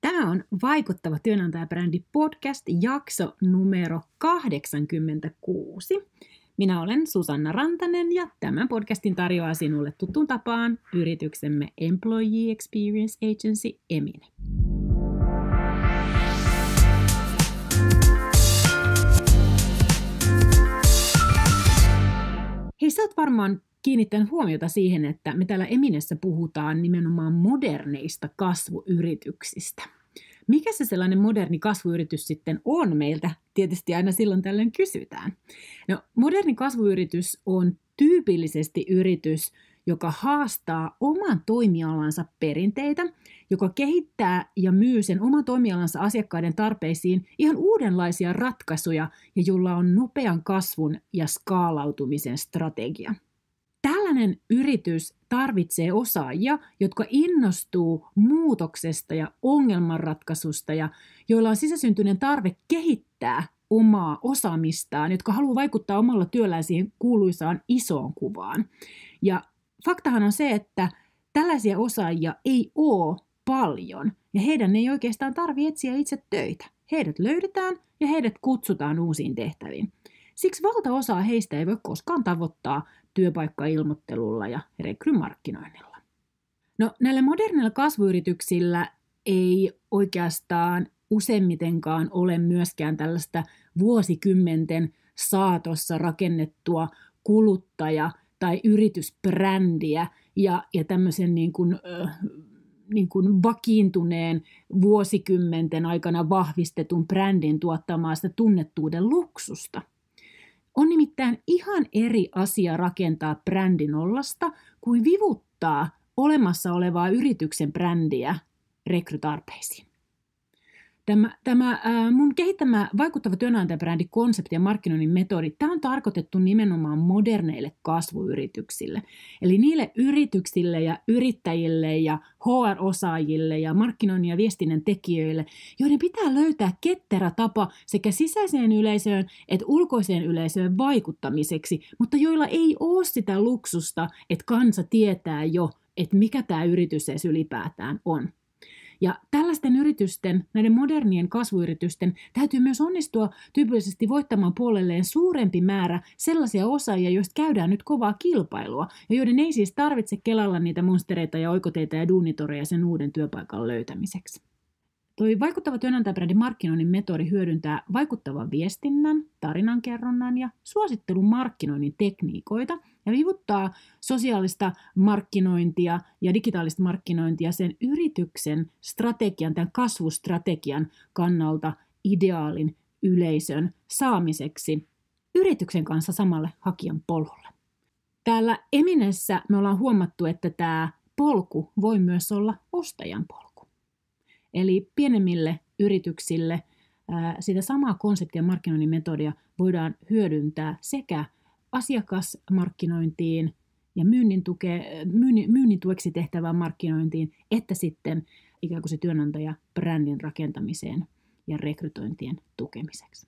Tämä on Vaikuttava työnantajabrändi podcast jakso numero 86. Minä olen Susanna Rantanen ja tämän podcastin tarjoaa sinulle tuttuun tapaan yrityksemme Employee Experience Agency Emine. Hei, sä oot varmaan kiinnittänyt huomiota siihen, että me täällä Eminessä puhutaan nimenomaan moderneista kasvuyrityksistä. Mikä se sellainen moderni kasvuyritys sitten on meiltä? Tietysti aina silloin tällöin kysytään. No, moderni kasvuyritys on tyypillisesti yritys, joka haastaa oman toimialansa perinteitä, joka kehittää ja myy sen oman toimialansa asiakkaiden tarpeisiin ihan uudenlaisia ratkaisuja ja jolla on nopean kasvun ja skaalautumisen strategia jokainen yritys tarvitsee osaajia, jotka innostuu muutoksesta ja ongelmanratkaisusta ja joilla on sisäsyntyinen tarve kehittää omaa osaamistaan, jotka haluaa vaikuttaa omalla työllään siihen kuuluisaan isoon kuvaan. Ja faktahan on se, että tällaisia osaajia ei ole paljon ja heidän ei oikeastaan tarvitse etsiä itse töitä. Heidät löydetään ja heidät kutsutaan uusiin tehtäviin. Siksi valtaosa heistä ei voi koskaan tavoittaa työpaikkailmoittelulla ja rekrymarkkinoinnilla. No, näillä modernilla kasvuyrityksillä ei oikeastaan useimmitenkaan ole myöskään tällaista vuosikymmenten saatossa rakennettua kuluttaja- tai yritysbrändiä ja, ja tämmöisen niin kuin, äh, niin kuin vakiintuneen vuosikymmenten aikana vahvistetun brändin tuottamaa sitä tunnettuuden luksusta – on nimittäin ihan eri asia rakentaa brändi nollasta kuin vivuttaa olemassa olevaa yrityksen brändiä rekrytarpeisiin. Tämä, tämä mun kehittämä vaikuttava työnantajabrändi, konsepti ja markkinoinnin metodi, tämä on tarkoitettu nimenomaan moderneille kasvuyrityksille. Eli niille yrityksille ja yrittäjille ja HR-osaajille ja markkinoinnin ja viestinnän tekijöille, joiden pitää löytää ketterä tapa sekä sisäiseen yleisöön että ulkoiseen yleisöön vaikuttamiseksi, mutta joilla ei ole sitä luksusta, että kansa tietää jo, että mikä tämä yritys edes ylipäätään on. Ja tällaisten yritysten, näiden modernien kasvuyritysten, täytyy myös onnistua tyypillisesti voittamaan puolelleen suurempi määrä sellaisia osaajia, joista käydään nyt kovaa kilpailua, ja joiden ei siis tarvitse kelalla niitä monstereita ja oikoteita ja duunitoreja sen uuden työpaikan löytämiseksi. Toi vaikuttava työnantajabrändin markkinoinnin metodi hyödyntää vaikuttavan viestinnän, tarinankerronnan ja suosittelun markkinoinnin tekniikoita ja vivuttaa sosiaalista markkinointia ja digitaalista markkinointia sen yrityksen strategian, tämän kasvustrategian kannalta ideaalin yleisön saamiseksi yrityksen kanssa samalle hakijan polulle. Täällä Eminessä me ollaan huomattu, että tämä polku voi myös olla ostajan polku. Eli pienemmille yrityksille sitä samaa konseptia markkinoinnin metodia voidaan hyödyntää sekä asiakasmarkkinointiin ja myynnin, tuke, myynnin, myynnin tueksi tehtävään markkinointiin, että sitten ikään kuin se brändin rakentamiseen ja rekrytointien tukemiseksi.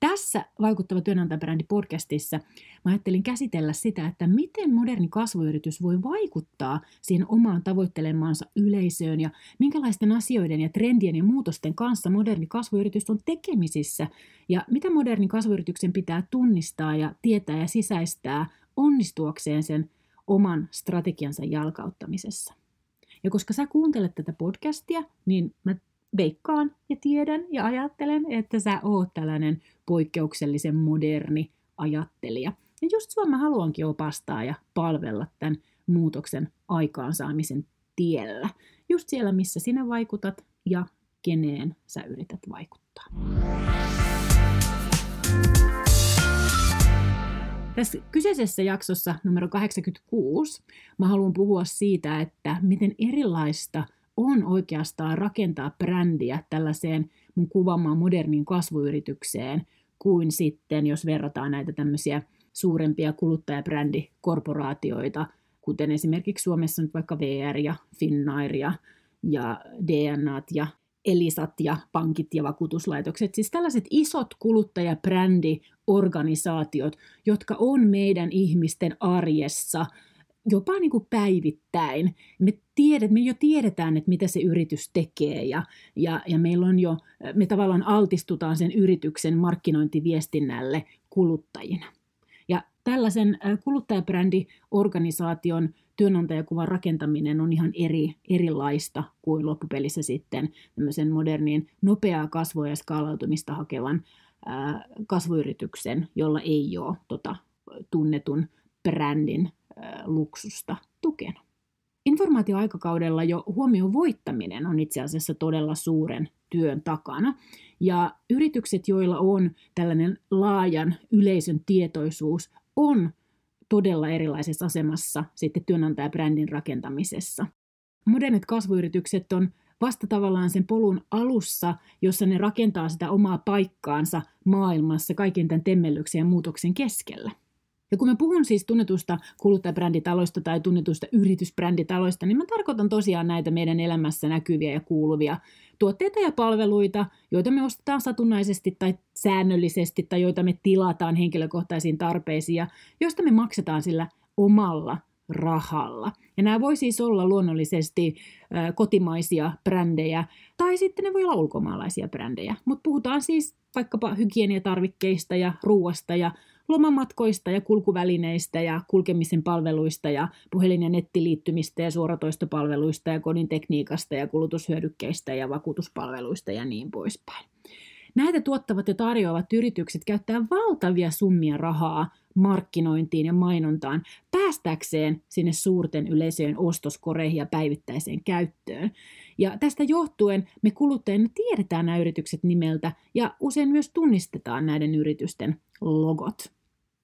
Tässä Vaikuttava työnantajabrändi podcastissa mä ajattelin käsitellä sitä, että miten moderni kasvuyritys voi vaikuttaa siihen omaan tavoittelemaansa yleisöön ja minkälaisten asioiden ja trendien ja muutosten kanssa moderni kasvuyritys on tekemisissä ja mitä moderni kasvuyrityksen pitää tunnistaa ja tietää ja sisäistää onnistuakseen sen oman strategiansa jalkauttamisessa. Ja koska sä kuuntelet tätä podcastia, niin mä veikkaan ja tiedän ja ajattelen, että sä oot tällainen poikkeuksellisen moderni ajattelija. Ja just sua mä haluankin opastaa ja palvella tämän muutoksen aikaansaamisen tiellä. Just siellä, missä sinä vaikutat ja keneen sä yrität vaikuttaa. Tässä kyseisessä jaksossa numero 86 mä haluan puhua siitä, että miten erilaista – on oikeastaan rakentaa brändiä tällaiseen mun kuvaamaan moderniin kasvuyritykseen, kuin sitten jos verrataan näitä tämmöisiä suurempia kuluttajabrändikorporaatioita, kuten esimerkiksi Suomessa nyt vaikka VR ja Finnair ja, ja DNAt ja Elisat ja pankit ja vakuutuslaitokset, siis tällaiset isot kuluttajabrändiorganisaatiot, jotka on meidän ihmisten arjessa – jopa niin kuin päivittäin. Me, tiedet, me jo tiedetään, että mitä se yritys tekee ja, ja, ja meillä on jo, me tavallaan altistutaan sen yrityksen markkinointiviestinnälle kuluttajina. Ja tällaisen äh, kuluttajabrändiorganisaation työnantajakuvan rakentaminen on ihan eri, erilaista kuin loppupelissä sitten tämmöisen modernin nopeaa kasvua ja skaalautumista hakevan ää, äh, kasvuyrityksen, jolla ei ole tota, tunnetun brändin luksusta tukena. Informaatioaikakaudella jo huomion voittaminen on itse asiassa todella suuren työn takana. Ja yritykset, joilla on tällainen laajan yleisön tietoisuus, on todella erilaisessa asemassa sitten työnantajabrändin rakentamisessa. Modernit kasvuyritykset on vasta tavallaan sen polun alussa, jossa ne rakentaa sitä omaa paikkaansa maailmassa kaiken tämän temmellyksen ja muutoksen keskellä. Ja kun mä puhun siis tunnetusta kuluttajabränditaloista tai tunnetusta yritysbränditaloista, niin mä tarkoitan tosiaan näitä meidän elämässä näkyviä ja kuuluvia tuotteita ja palveluita, joita me ostetaan satunnaisesti tai säännöllisesti tai joita me tilataan henkilökohtaisiin tarpeisiin ja joista me maksetaan sillä omalla rahalla. Ja nämä voi siis olla luonnollisesti kotimaisia brändejä tai sitten ne voi olla ulkomaalaisia brändejä, mutta puhutaan siis vaikkapa hygieniatarvikkeista ja ruoasta ja lomamatkoista ja kulkuvälineistä ja kulkemisen palveluista ja puhelin- ja nettiliittymistä ja suoratoistopalveluista ja kodin tekniikasta ja kulutushyödykkeistä ja vakuutuspalveluista ja niin poispäin. Näitä tuottavat ja tarjoavat yritykset käyttää valtavia summia rahaa markkinointiin ja mainontaan päästäkseen sinne suurten yleisöjen ostoskoreihin ja päivittäiseen käyttöön. Ja tästä johtuen me kuluttajina tiedetään nämä yritykset nimeltä ja usein myös tunnistetaan näiden yritysten logot.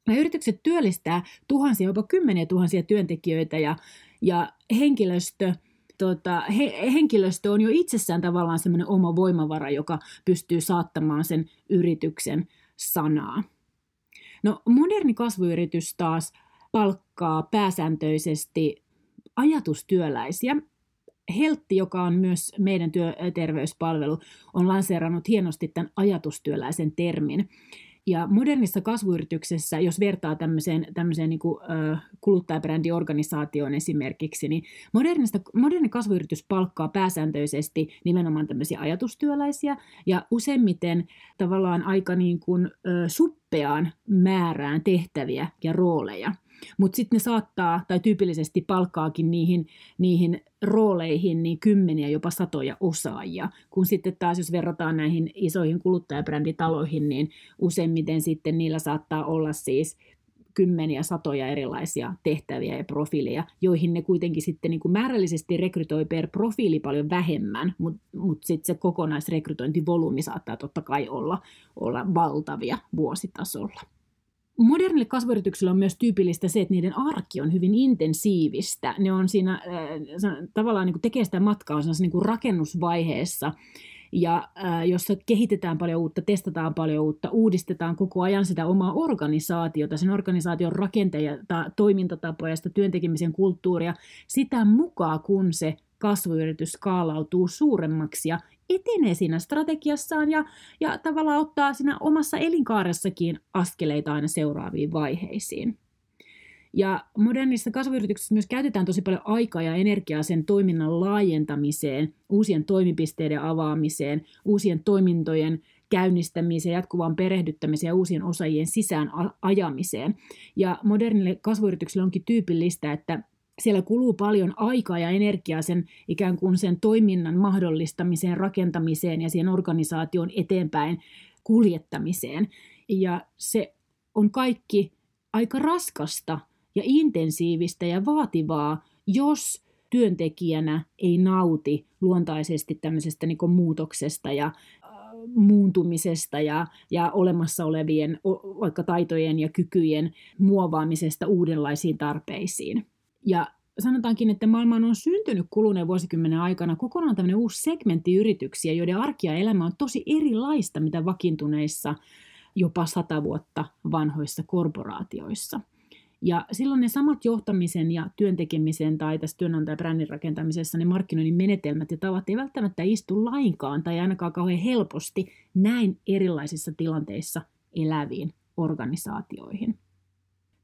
Nämä yritykset työllistää tuhansia, jopa kymmeniä tuhansia työntekijöitä ja, ja henkilöstö, tota, he, henkilöstö on jo itsessään tavallaan semmoinen oma voimavara, joka pystyy saattamaan sen yrityksen sanaa. No moderni kasvuyritys taas palkkaa pääsääntöisesti ajatustyöläisiä. Heltti, joka on myös meidän työterveyspalvelu, on lanseerannut hienosti tämän ajatustyöläisen termin. Ja modernissa kasvuyrityksessä, jos vertaa tämmöiseen, tämmöiseen niin kuin, ö, kuluttajabrändiorganisaatioon esimerkiksi, niin modernista, moderni kasvuyritys palkkaa pääsääntöisesti nimenomaan tämmöisiä ajatustyöläisiä ja useimmiten tavallaan aika niin kuin, ö, suppeaan määrään tehtäviä ja rooleja. Mutta sitten ne saattaa, tai tyypillisesti palkkaakin niihin, niihin rooleihin niin kymmeniä, jopa satoja osaajia. Kun sitten taas, jos verrataan näihin isoihin kuluttajabränditaloihin, niin useimmiten sitten niillä saattaa olla siis kymmeniä, satoja erilaisia tehtäviä ja profiileja, joihin ne kuitenkin sitten niin kuin määrällisesti rekrytoi per profiili paljon vähemmän, mutta mut sitten se kokonaisrekrytointivolyymi saattaa totta kai olla, olla valtavia vuositasolla. Modernille kasvuyrityksille on myös tyypillistä se, että niiden arki on hyvin intensiivistä. Ne on siinä äh, tavallaan niin kuin tekee sitä matkaa niin kuin rakennusvaiheessa, ja äh, jossa kehitetään paljon uutta, testataan paljon uutta, uudistetaan koko ajan sitä omaa organisaatiota, sen organisaation rakenteita, toimintatapoja, sitä työntekemisen kulttuuria, sitä mukaan kun se kasvuyritys skaalautuu suuremmaksi ja etenee siinä strategiassaan ja, ja tavallaan ottaa siinä omassa elinkaaressakin askeleita aina seuraaviin vaiheisiin. Ja modernissa kasvuyrityksissä myös käytetään tosi paljon aikaa ja energiaa sen toiminnan laajentamiseen, uusien toimipisteiden avaamiseen, uusien toimintojen käynnistämiseen, jatkuvaan perehdyttämiseen ja uusien osaajien sisään ajamiseen. Ja modernille kasvuyritykselle onkin tyypillistä, että siellä kuluu paljon aikaa ja energiaa sen ikään kuin sen toiminnan mahdollistamiseen, rakentamiseen ja siihen organisaation eteenpäin kuljettamiseen. Ja se on kaikki aika raskasta ja intensiivistä ja vaativaa, jos työntekijänä ei nauti luontaisesti tämmöisestä niin muutoksesta ja äh, muuntumisesta ja, ja olemassa olevien vaikka taitojen ja kykyjen muovaamisesta uudenlaisiin tarpeisiin. Ja sanotaankin, että maailmaan on syntynyt kuluneen vuosikymmenen aikana kokonaan tämmöinen uusi segmentti yrityksiä, joiden arki ja elämä on tosi erilaista, mitä vakiintuneissa jopa sata vuotta vanhoissa korporaatioissa. Ja silloin ne samat johtamisen ja työntekemisen tai tässä työnantajabrändin rakentamisessa ne markkinoinnin menetelmät ja tavat ei välttämättä istu lainkaan tai ainakaan kauhean helposti näin erilaisissa tilanteissa eläviin organisaatioihin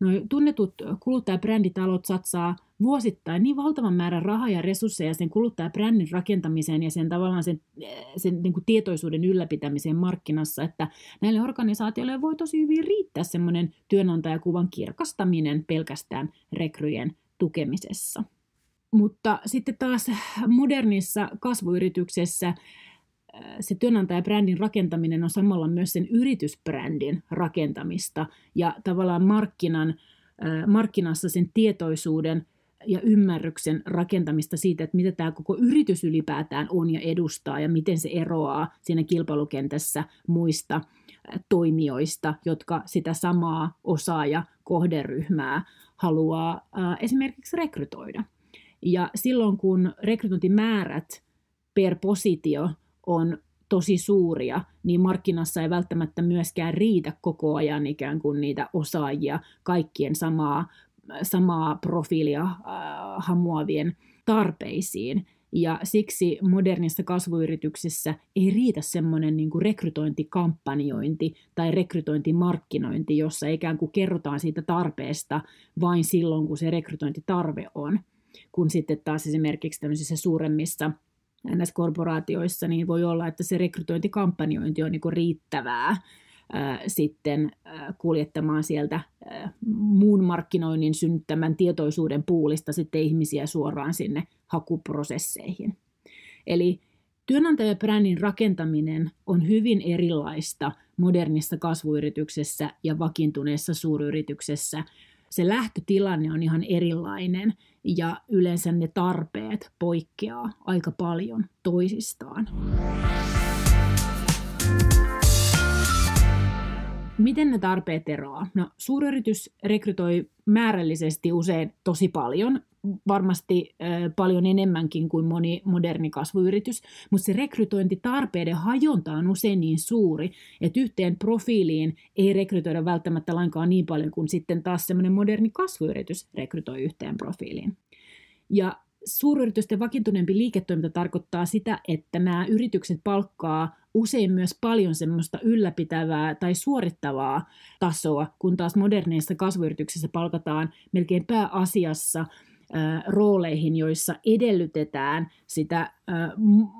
noi tunnetut kuluttajabränditalot satsaa vuosittain niin valtavan määrän rahaa ja resursseja sen kuluttajabrändin rakentamiseen ja sen tavallaan sen, eh, sen niin kuin tietoisuuden ylläpitämiseen markkinassa, että näille organisaatioille voi tosi hyvin riittää semmoinen työnantajakuvan kirkastaminen pelkästään rekryjen tukemisessa. Mutta sitten taas modernissa kasvuyrityksessä Äh, se työnantajabrändin rakentaminen on samalla myös sen yritysbrändin rakentamista ja tavallaan markkinan, äh, markkinassa sen tietoisuuden ja ymmärryksen rakentamista siitä, että mitä tämä koko yritys ylipäätään on ja edustaa ja miten se eroaa siinä kilpailukentässä muista äh, toimijoista, jotka sitä samaa osaa ja kohderyhmää haluaa esimerkiksi rekrytoida. Ja silloin kun rekrytointimäärät per positio on tosi suuria, niin markkinassa ei välttämättä myöskään riitä koko ajan ikään kuin niitä osaajia kaikkien samaa, samaa profiilia äh, hamuavien tarpeisiin. Ja siksi modernissa kasvuyrityksissä ei riitä semmoinen niin kuin rekrytointikampanjointi tai rekrytointimarkkinointi, jossa ikään kuin kerrotaan siitä tarpeesta vain silloin, kun se rekrytointitarve on. Kun sitten taas esimerkiksi tämmöisissä suuremmissa näissä korporaatioissa, niin voi olla, että se rekrytointikampanjointi on niin riittävää äh, sitten äh, kuljettamaan sieltä äh, muun markkinoinnin synnyttämän tietoisuuden puulista sitten ihmisiä suoraan sinne hakuprosesseihin. Eli työnantajabrändin rakentaminen on hyvin erilaista modernissa kasvuyrityksessä ja vakiintuneessa suuryrityksessä se lähtötilanne on ihan erilainen ja yleensä ne tarpeet poikkeaa aika paljon toisistaan. Miten ne tarpeet eroaa? No, suuryritys rekrytoi määrällisesti usein tosi paljon varmasti paljon enemmänkin kuin moni moderni kasvuyritys, mutta se rekrytointitarpeiden hajonta on usein niin suuri, että yhteen profiiliin ei rekrytoida välttämättä lainkaan niin paljon kuin sitten taas semmoinen moderni kasvuyritys rekrytoi yhteen profiiliin. Ja suuryritysten vakiintuneempi liiketoiminta tarkoittaa sitä, että nämä yritykset palkkaa usein myös paljon semmoista ylläpitävää tai suorittavaa tasoa, kun taas moderneissa kasvuyrityksissä palkataan melkein pääasiassa – rooleihin, joissa edellytetään sitä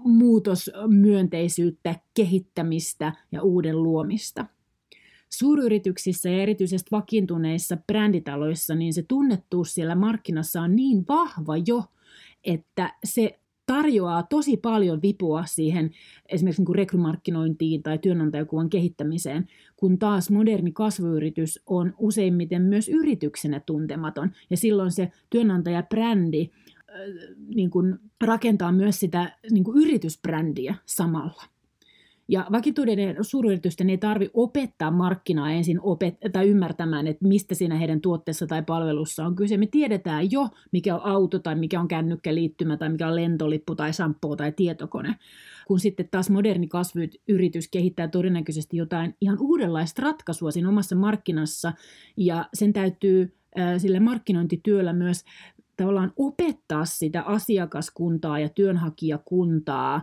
muutosmyönteisyyttä, kehittämistä ja uuden luomista. Suuryrityksissä ja erityisesti vakiintuneissa bränditaloissa niin se tunnettuus siellä markkinassa on niin vahva jo, että se tarjoaa tosi paljon vipua siihen esimerkiksi niin rekrymarkkinointiin tai työnantajakuvan kehittämiseen, kun taas moderni kasvuyritys on useimmiten myös yrityksenä tuntematon. Ja silloin se työnantajabrändi äh, niin kuin rakentaa myös sitä niin kuin yritysbrändiä samalla. Ja vakituiden suuryritysten ei tarvi opettaa markkinaa ensin opet- tai ymmärtämään, että mistä siinä heidän tuotteessa tai palvelussa on kyse. Me tiedetään jo, mikä on auto tai mikä on kännykkäliittymä tai mikä on lentolippu tai samppoo tai tietokone. Kun sitten taas moderni kasvuyritys kehittää todennäköisesti jotain ihan uudenlaista ratkaisua siinä omassa markkinassa ja sen täytyy sillä markkinointityöllä myös tavallaan opettaa sitä asiakaskuntaa ja työnhakijakuntaa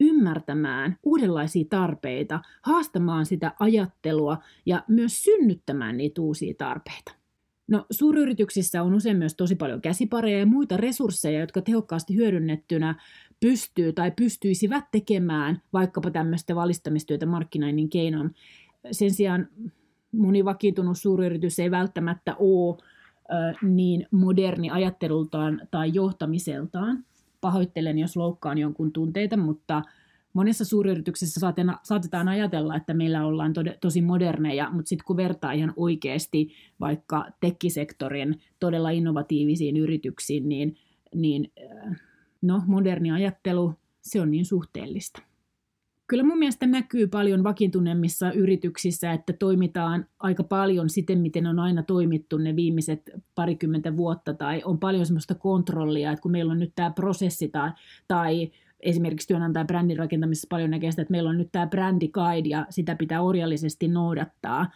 ymmärtämään uudenlaisia tarpeita, haastamaan sitä ajattelua ja myös synnyttämään niitä uusia tarpeita. No, suuryrityksissä on usein myös tosi paljon käsipareja ja muita resursseja, jotka tehokkaasti hyödynnettynä pystyy tai pystyisivät tekemään vaikkapa tämmöistä valistamistyötä markkinoinnin keinon. Sen sijaan moni vakiintunut suuryritys ei välttämättä ole niin moderni ajattelultaan tai johtamiseltaan pahoittelen, jos loukkaan jonkun tunteita, mutta monessa suuryrityksessä saatetaan ajatella, että meillä ollaan tosi moderneja, mutta sitten kun vertaa ihan oikeasti vaikka tekkisektorin todella innovatiivisiin yrityksiin, niin, niin äh, no, moderni ajattelu, se on niin suhteellista kyllä mun mielestä näkyy paljon vakiintuneemmissa yrityksissä, että toimitaan aika paljon siten, miten on aina toimittu ne viimeiset parikymmentä vuotta, tai on paljon semmoista kontrollia, että kun meillä on nyt tämä prosessi tai, tai esimerkiksi työnantajan brändin rakentamisessa paljon näkee sitä, että meillä on nyt tämä brändikaid ja sitä pitää orjallisesti noudattaa,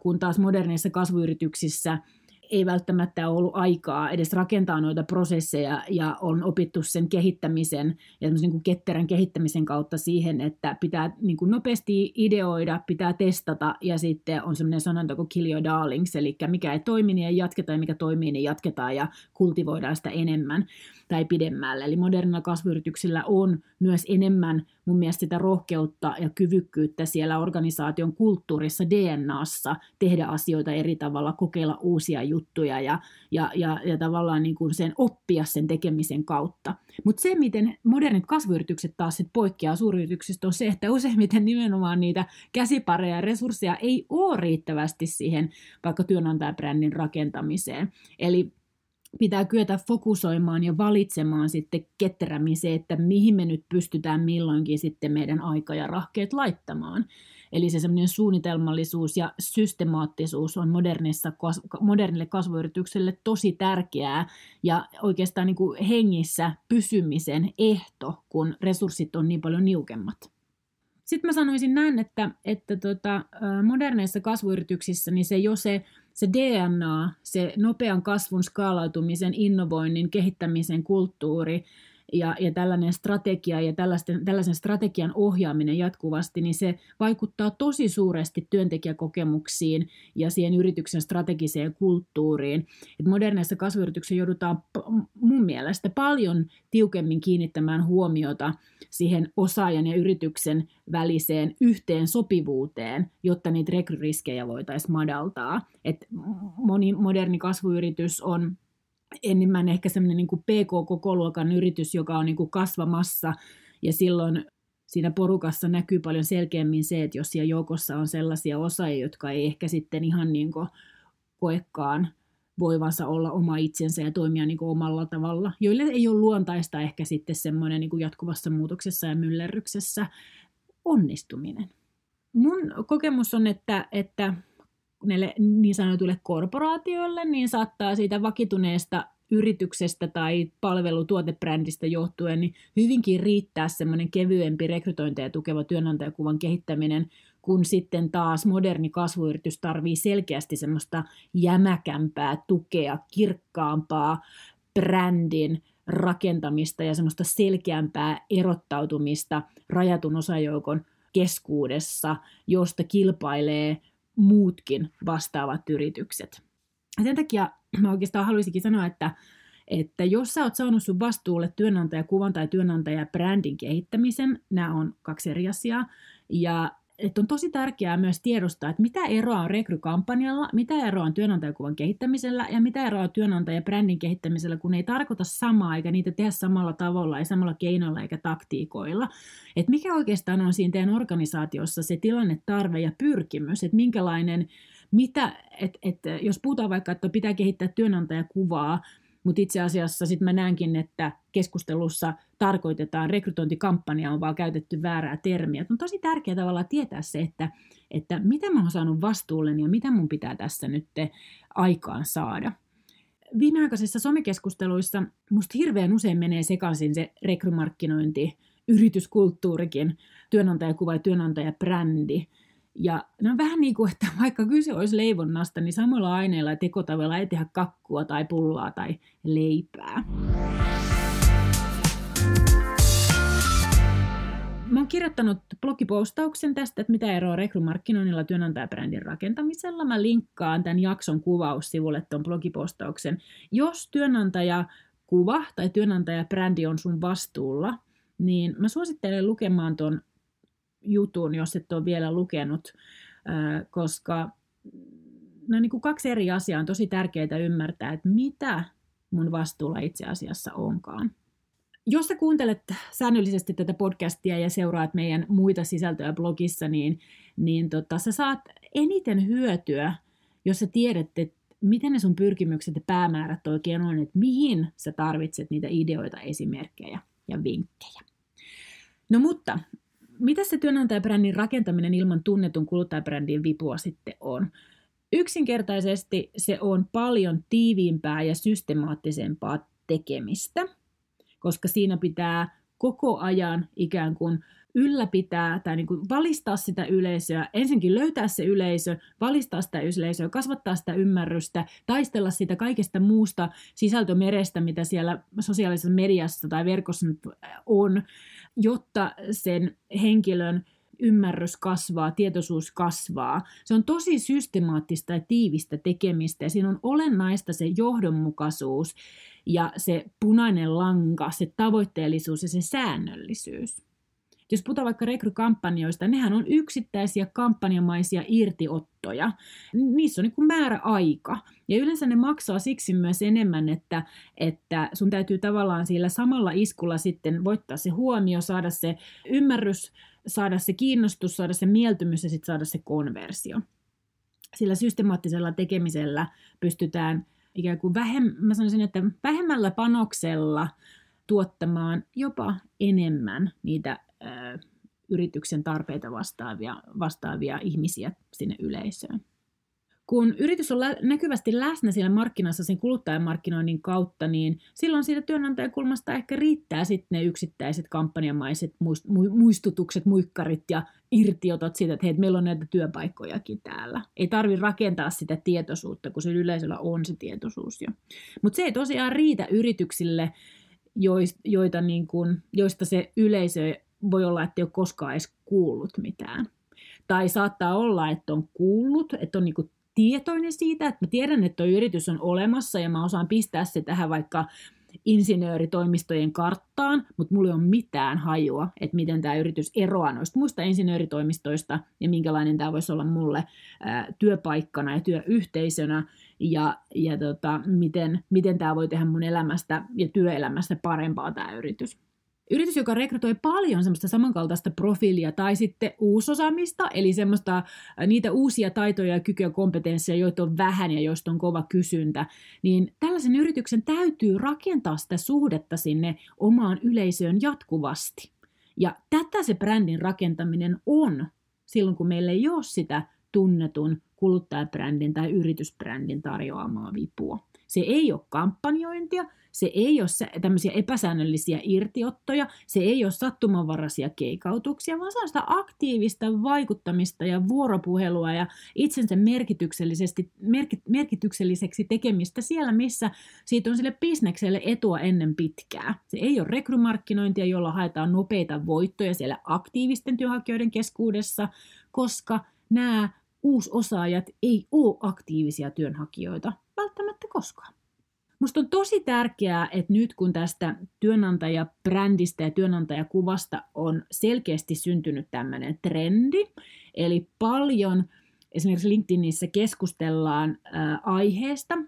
kun taas modernissa kasvuyrityksissä – ei välttämättä ollut aikaa edes rakentaa noita prosesseja ja on opittu sen kehittämisen ja niin kuin ketterän kehittämisen kautta siihen, että pitää niin kuin nopeasti ideoida, pitää testata ja sitten on semmoinen sanonta kuin kill your darlings, eli mikä ei toimi, niin ei jatketa ja mikä toimii, niin jatketaan ja kultivoidaan sitä enemmän tai pidemmälle. Eli modernilla kasvuyrityksillä on myös enemmän mun mielestä sitä rohkeutta ja kyvykkyyttä siellä organisaation kulttuurissa, DNAssa, tehdä asioita eri tavalla, kokeilla uusia juttuja ja, ja, ja, ja tavallaan niin kuin sen oppia sen tekemisen kautta. Mutta se, miten modernit kasvuyritykset taas sit poikkeaa suuryrityksistä, on se, että useimmiten nimenomaan niitä käsipareja ja resursseja ei ole riittävästi siihen vaikka työnantajabrändin rakentamiseen. Eli pitää kyetä fokusoimaan ja valitsemaan sitten ketterämmin se, että mihin me nyt pystytään milloinkin sitten meidän aika ja rahkeet laittamaan. Eli se semmoinen suunnitelmallisuus ja systemaattisuus on modernissa, modernille kasvuyritykselle tosi tärkeää ja oikeastaan niin kuin hengissä pysymisen ehto, kun resurssit on niin paljon niukemmat. Sitten mä sanoisin näin, että, että tota, moderneissa kasvuyrityksissä niin se jo se se DNA, se nopean kasvun skaalautumisen, innovoinnin, kehittämisen kulttuuri, ja, ja tällainen strategia ja tällaisten, tällaisen strategian ohjaaminen jatkuvasti, niin se vaikuttaa tosi suuresti työntekijäkokemuksiin ja siihen yrityksen strategiseen kulttuuriin. Et moderneissa kasvuyrityksissä joudutaan mun mielestä paljon tiukemmin kiinnittämään huomiota siihen osaajan ja yrityksen väliseen yhteen sopivuuteen, jotta niitä rekryriskejä voitaisiin madaltaa. Et moni moderni kasvuyritys on enemmän ehkä semmoinen niin PK-kokoluokan yritys, joka on niin kuin kasvamassa ja silloin siinä porukassa näkyy paljon selkeämmin se, että jos siellä joukossa on sellaisia osaajia, jotka ei ehkä sitten ihan niin kuin koekaan voivansa olla oma itsensä ja toimia niin kuin omalla tavalla, joille ei ole luontaista ehkä sitten semmoinen niin kuin jatkuvassa muutoksessa ja myllerryksessä onnistuminen. Mun kokemus on, että, että näille niin sanotuille korporaatioille, niin saattaa siitä vakituneesta yrityksestä tai palvelutuotebrändistä johtuen, niin hyvinkin riittää semmoinen kevyempi rekrytointeja tukeva työnantajakuvan kehittäminen, kun sitten taas moderni kasvuyritys tarvii selkeästi semmoista jämäkämpää tukea, kirkkaampaa brändin rakentamista ja semmoista selkeämpää erottautumista rajatun osajoukon keskuudessa, josta kilpailee muutkin vastaavat yritykset. Ja sen takia mä oikeastaan haluaisinkin sanoa, että, että jos sä oot saanut sun vastuulle työnantajakuvan tai työnantajabrändin kehittämisen, nämä on kaksi eri asiaa, ja että on tosi tärkeää myös tiedostaa, että mitä eroa on rekrykampanjalla, mitä eroa on työnantajakuvan kehittämisellä ja mitä eroa on työnantajabrändin kehittämisellä, kun ei tarkoita samaa eikä niitä tehdä samalla tavalla, ei samalla keinoilla eikä taktiikoilla. Että mikä oikeastaan on siinä teidän organisaatiossa se tilanne, tarve ja pyrkimys, että minkälainen, mitä, että että jos puhutaan vaikka, että pitää kehittää työnantajakuvaa, mutta itse asiassa sitten mä näenkin, että keskustelussa tarkoitetaan, rekrytointikampanja on vaan käytetty väärää termiä. Et on tosi tärkeää tavallaan tietää se, että, että mitä mä oon saanut vastuulleni ja mitä mun pitää tässä nyt aikaan saada. Viimeaikaisissa somekeskusteluissa musta hirveän usein menee sekaisin se rekrymarkkinointi, yrityskulttuurikin, työnantajakuva ja työnantajabrändi – ja no vähän niin kuin, että vaikka kyse olisi leivonnasta, niin samalla aineella ja tekotavalla ei tehdä kakkua tai pullaa tai leipää. Mä oon kirjoittanut blogipostauksen tästä, että mitä eroa rekrymarkkinoinnilla työnantajabrändin rakentamisella. Mä linkkaan tämän jakson kuvaussivulle tuon blogipostauksen. Jos työnantaja kuva tai työnantajabrändi on sun vastuulla, niin mä suosittelen lukemaan tuon jutun, jos et ole vielä lukenut, koska no niin kuin kaksi eri asiaa on tosi tärkeää ymmärtää, että mitä mun vastuulla itse asiassa onkaan. Jos sä kuuntelet säännöllisesti tätä podcastia ja seuraat meidän muita sisältöjä blogissa, niin, niin tota, sä saat eniten hyötyä, jos sä tiedät, että miten ne sun pyrkimykset ja päämäärät oikein on, että mihin sä tarvitset niitä ideoita, esimerkkejä ja vinkkejä. No mutta mitä se työnantajabrändin rakentaminen ilman tunnetun kuluttajabrändin vipua sitten on? Yksinkertaisesti se on paljon tiiviimpää ja systemaattisempaa tekemistä, koska siinä pitää koko ajan ikään kuin ylläpitää tai niin kuin valistaa sitä yleisöä, ensinnäkin löytää se yleisö, valistaa sitä yleisöä, kasvattaa sitä ymmärrystä, taistella sitä kaikesta muusta sisältömerestä, mitä siellä sosiaalisessa mediassa tai verkossa nyt on, jotta sen henkilön ymmärrys kasvaa, tietoisuus kasvaa. Se on tosi systemaattista ja tiivistä tekemistä ja siinä on olennaista se johdonmukaisuus ja se punainen lanka, se tavoitteellisuus ja se säännöllisyys. Jos puhutaan vaikka rekrykampanjoista, nehän on yksittäisiä kampanjamaisia irtiottoja. Niissä on niin kuin määrä aika. Ja yleensä ne maksaa siksi myös enemmän, että, että sun täytyy tavallaan sillä samalla iskulla sitten voittaa se huomio, saada se ymmärrys, saada se kiinnostus, saada se mieltymys ja sitten saada se konversio. Sillä systemaattisella tekemisellä pystytään ikään kuin vähem, mä sanoisin, että vähemmällä panoksella tuottamaan jopa enemmän niitä yrityksen tarpeita vastaavia, vastaavia ihmisiä sinne yleisöön. Kun yritys on lä- näkyvästi läsnä siellä markkinassa sen kuluttajamarkkinoinnin kautta, niin silloin siitä työnantajan kulmasta ehkä riittää sitten ne yksittäiset kampanjamaiset muistutukset, muikkarit ja irtiotot siitä, että hei, meillä on näitä työpaikkojakin täällä. Ei tarvi rakentaa sitä tietoisuutta, kun se yleisöllä on se tietoisuus jo. Mutta se ei tosiaan riitä yrityksille, joista, joita niin kun, joista se yleisö voi olla, että ei ole koskaan edes kuullut mitään. Tai saattaa olla, että on kuullut, että on niin tietoinen siitä, että mä tiedän, että tuo yritys on olemassa ja mä osaan pistää se tähän vaikka insinööritoimistojen karttaan, mutta mulla ei ole mitään hajua, että miten tämä yritys eroaa noista muista insinööritoimistoista ja minkälainen tämä voisi olla mulle työpaikkana ja työyhteisönä ja, ja tota, miten, miten tämä voi tehdä mun elämästä ja työelämästä parempaa tämä yritys yritys, joka rekrytoi paljon semmoista samankaltaista profiilia tai sitten uusosaamista, eli semmoista äh, niitä uusia taitoja ja kykyjä kompetensseja, joita on vähän ja joista on kova kysyntä, niin tällaisen yrityksen täytyy rakentaa sitä suhdetta sinne omaan yleisöön jatkuvasti. Ja tätä se brändin rakentaminen on silloin, kun meillä ei ole sitä tunnetun kuluttajabrändin tai yritysbrändin tarjoamaa vipua. Se ei ole kampanjointia, se ei ole tämmöisiä epäsäännöllisiä irtiottoja, se ei ole sattumanvaraisia keikautuksia, vaan se on sitä aktiivista vaikuttamista ja vuoropuhelua ja itsensä merkityksellisesti, merkit, merkitykselliseksi tekemistä siellä, missä siitä on sille bisnekselle etua ennen pitkää. Se ei ole rekrymarkkinointia, jolla haetaan nopeita voittoja siellä aktiivisten työhakijoiden keskuudessa, koska nämä uusosaajat ei ole aktiivisia työnhakijoita välttämättä koskaan. Minusta on tosi tärkeää, että nyt kun tästä työnantajabrändistä ja työnantajakuvasta on selkeästi syntynyt tämmöinen trendi, eli paljon esimerkiksi LinkedInissä keskustellaan äh, aiheesta,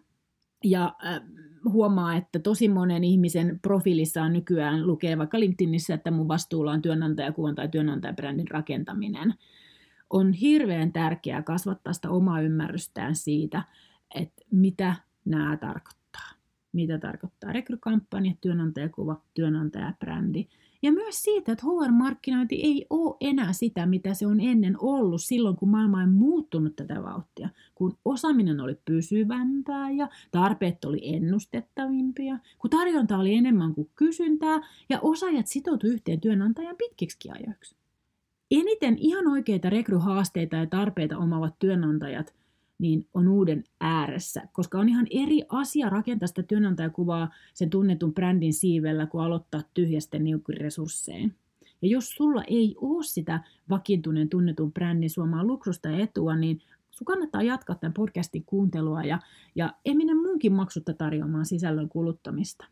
ja äh, huomaa, että tosi monen ihmisen profiilissa on nykyään lukee vaikka LinkedInissä, että mun vastuulla on työnantajakuvan tai työnantajabrändin rakentaminen. On hirveän tärkeää kasvattaa sitä omaa ymmärrystään siitä, että mitä nämä tarkoittaa mitä tarkoittaa rekrykampanja, työnantajakuva, työnantajabrändi. Ja myös siitä, että HR-markkinointi ei ole enää sitä, mitä se on ennen ollut silloin, kun maailma on muuttunut tätä vauhtia, kun osaaminen oli pysyvämpää ja tarpeet oli ennustettavimpia, kun tarjonta oli enemmän kuin kysyntää ja osaajat sitoutuivat yhteen työnantajan pitkiksi ajoiksi. Eniten ihan oikeita rekryhaasteita ja tarpeita omavat työnantajat – niin on uuden ääressä, koska on ihan eri asia rakentaa sitä työnantajakuvaa sen tunnetun brändin siivellä, kuin aloittaa tyhjästä niukin Ja jos sulla ei ole sitä vakiintuneen tunnetun brändin suomaa luksusta ja etua, niin sun kannattaa jatkaa tämän podcastin kuuntelua ja, ja ei minä munkin maksutta tarjoamaan sisällön kuluttamista.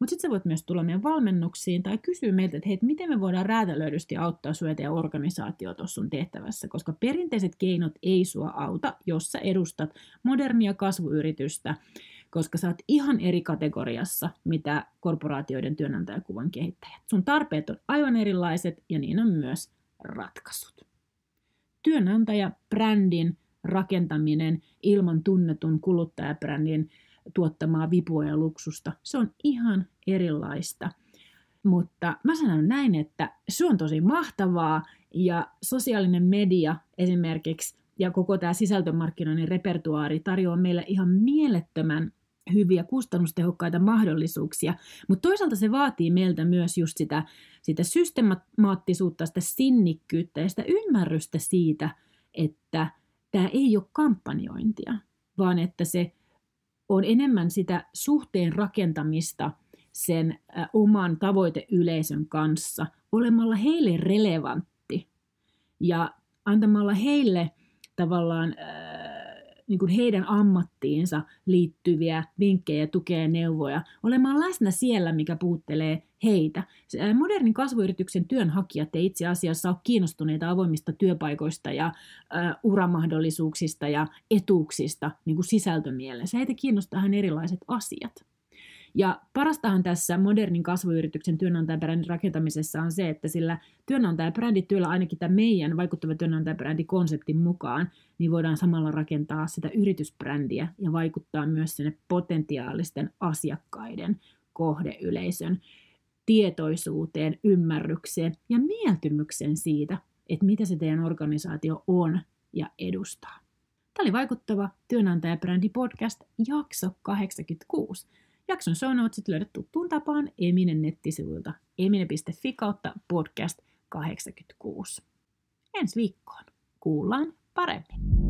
Mutta sitten sä voit myös tulla meidän valmennuksiin tai kysyä meiltä, että hei, miten me voidaan räätälöidysti auttaa sua ja organisaatio tuossa sun tehtävässä, koska perinteiset keinot ei sua auta, jos sä edustat modernia kasvuyritystä, koska sä oot ihan eri kategoriassa, mitä korporaatioiden työnantajakuvan kehittäjät. Sun tarpeet on aivan erilaiset ja niin on myös ratkaisut. Työnantaja, brändin rakentaminen ilman tunnetun kuluttajabrändin tuottamaa vipua ja luksusta. Se on ihan erilaista. Mutta mä sanon näin, että se on tosi mahtavaa ja sosiaalinen media esimerkiksi ja koko tämä sisältömarkkinoinnin repertuaari tarjoaa meille ihan mielettömän hyviä kustannustehokkaita mahdollisuuksia, mutta toisaalta se vaatii meiltä myös just sitä, sitä systemaattisuutta, sitä sinnikkyyttä ja sitä ymmärrystä siitä, että tämä ei ole kampanjointia, vaan että se on enemmän sitä suhteen rakentamista sen oman tavoiteyleisön kanssa, olemalla heille relevantti ja antamalla heille tavallaan niin kuin heidän ammattiinsa liittyviä vinkkejä, tukea ja neuvoja, olemaan läsnä siellä, mikä puuttelee heitä. Modernin kasvuyrityksen työnhakijat ei itse asiassa ole kiinnostuneita avoimista työpaikoista ja uh, uramahdollisuuksista ja etuuksista niin kuin sisältömielessä. Heitä kiinnostaa ihan erilaiset asiat. Ja parastahan tässä modernin kasvuyrityksen työnantajabrändin rakentamisessa on se, että sillä työnantajabrändityöllä työllä ainakin tämä meidän vaikuttava työnantajabrändikonseptin mukaan, niin voidaan samalla rakentaa sitä yritysbrändiä ja vaikuttaa myös sinne potentiaalisten asiakkaiden kohdeyleisön tietoisuuteen, ymmärrykseen ja mieltymykseen siitä, että mitä se teidän organisaatio on ja edustaa. Tämä oli vaikuttava työnantajabrändi podcast jakso 86. Jakson show notesit löydät tuttuun tapaan Eminen nettisivuilta emine.fi kautta podcast 86. Ensi viikkoon. Kuullaan paremmin.